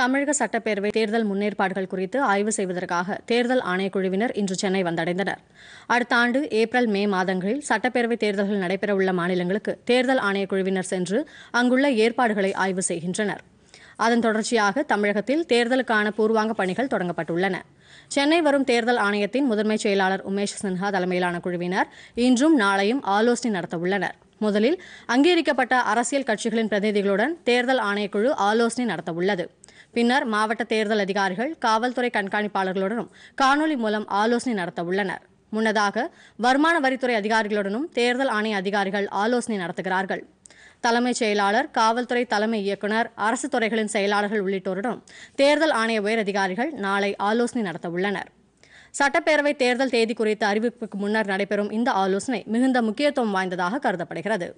தமிழக சட்டப்பேரவை தேர்தல் முன்னேற்பாடுகள் குறித்து ஆய்வு செய்வதற்காக தேர்தல் ஆணையக்குழுவினர் இன்று சென்னை வந்தடைந்தனர் அடுத்த ஆண்டு ஏப்ரல் மே மாதங்களில் சட்டப்பேரவை தேர்தல்கள் நடைபெறவுள்ள மாநிலங்களுக்கு தேர்தல் ஆணையக்குழுவினர் சென்று அங்குள்ள ஏற்பாடுகளை ஆய்வு செய்கின்றனர் அதன் தொடர்ச்சியாக தமிழகத்தில் தேர்தலுக்கான பூர்வாங்க பணிகள் தொடங்கப்பட்டுள்ளன சென்னை வரும் தேர்தல் ஆணையத்தின் முதன்மைச் செயலாளர் உமேஷ் சின்ஹா தலைமையிலான குழுவினர் இன்றும் நாளையும் ஆலோசனை நடத்தவுள்ளனர் முதலில் அங்கீகரிக்கப்பட்ட அரசியல் கட்சிகளின் பிரதிநிதிகளுடன் தேர்தல் ஆணையக்குழு ஆலோசனை நடத்தவுள்ளது பின்னர் மாவட்ட தேர்தல் அதிகாரிகள் காவல்துறை கண்காணிப்பாளர்களுடனும் காணொலி மூலம் ஆலோசனை நடத்த உள்ளனர் முன்னதாக வருமான வரித்துறை அதிகாரிகளுடனும் தேர்தல் ஆணைய அதிகாரிகள் ஆலோசனை நடத்துகிறார்கள் தலைமைச் செயலாளர் காவல்துறை தலைமை இயக்குநர் அரசு துறைகளின் செயலாளர்கள் உள்ளிட்டோருடன் தேர்தல் ஆணைய உயரதிகாரிகள் நாளை ஆலோசனை நடத்த உள்ளனர் சட்டப்பேரவை தேர்தல் தேதி குறித்த அறிவிப்புக்கு முன்னர் நடைபெறும் இந்த ஆலோசனை மிகுந்த முக்கியத்துவம் வாய்ந்ததாக கருதப்படுகிறது